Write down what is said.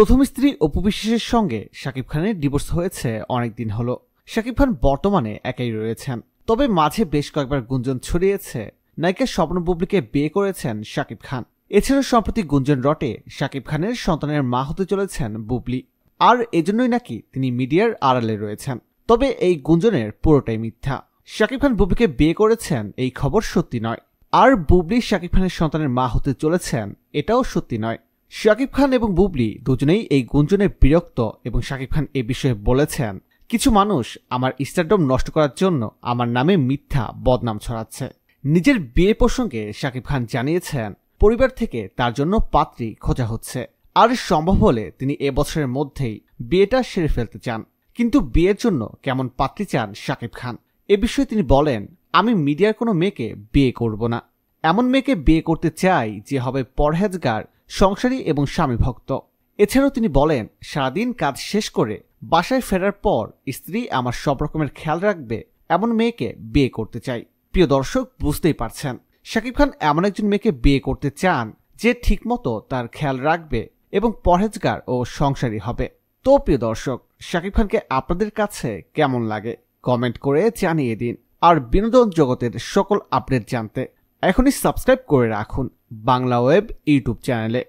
প্রথম স্ত্রী অপু বিশ্বাসের সঙ্গে শাকিব খানের ডিভোর্স হয়েছে অনেক দিন হলো শাকিব খান বর্তমানে একাই রয়েছেন তবে মাঝে বেশ কয়েকবার গুঞ্জন ছড়িয়েছে নায়িকা স্বপ্ন বুবলিকে বিয়ে করেছেন শাকিব খান এছাড়া সম্প্রতি গুঞ্জন রটে শাকিব খানের সন্তানের মা হতে চলেছেন বুবলি আর এজন্যই নাকি তিনি মিডিয়ার আড়ালে রয়েছেন তবে এই গুঞ্জনের পুরোটাই মিথ্যা শাকিব খান বুবলিকে বিয়ে করেছেন এই খবর সত্যি নয় আর বুবলি শাকিব খানের সন্তানের মা হতে চলেছেন এটাও সত্যি নয় শাকিব খান এবং বুবলি দুজনেই এই গুঞ্জনে বিরক্ত এবং শাকিব খান এ বিষয়ে বলেছেন কিছু মানুষ আমার স্টারডম নষ্ট করার জন্য আমার নামে মিথ্যা বদনাম ছড়াচ্ছে নিজের বিয়ে প্রসঙ্গে শাকিব খান জানিয়েছেন পরিবার থেকে তার জন্য পাত্রী খোঁজা হচ্ছে আর সম্ভব হলে তিনি এবছরের মধ্যেই বিয়েটা সেরে ফেলতে চান কিন্তু বিয়ের জন্য কেমন পাত্রী চান শাকিব খান এ বিষয়ে তিনি বলেন আমি মিডিয়ার কোনো মেয়েকে বিয়ে করব না এমন মেয়েকে বিয়ে করতে চাই যে হবে পরহেজগার সংসারী এবং স্বামী ভক্ত এছাড়াও তিনি বলেন সারাদিন কাজ শেষ করে বাসায় ফেরার পর স্ত্রী আমার সব রকমের খেয়াল রাখবে এমন মেয়েকে বিয়ে করতে চাই প্রিয় দর্শক বুঝতেই পারছেন শাকিব খান এমন একজন মেয়েকে বিয়ে করতে চান যে ঠিকমতো তার খেয়াল রাখবে এবং পরহেজগার ও সংসারী হবে তো প্রিয় দর্শক শাকিব খানকে আপনাদের কাছে কেমন লাগে কমেন্ট করে জানিয়ে দিন আর বিনোদন জগতের সকল আপডেট জানতে এখনই সাবস্ক্রাইব করে রাখুন বাংলা ওয়েব ইউটিউব চ্যানেলে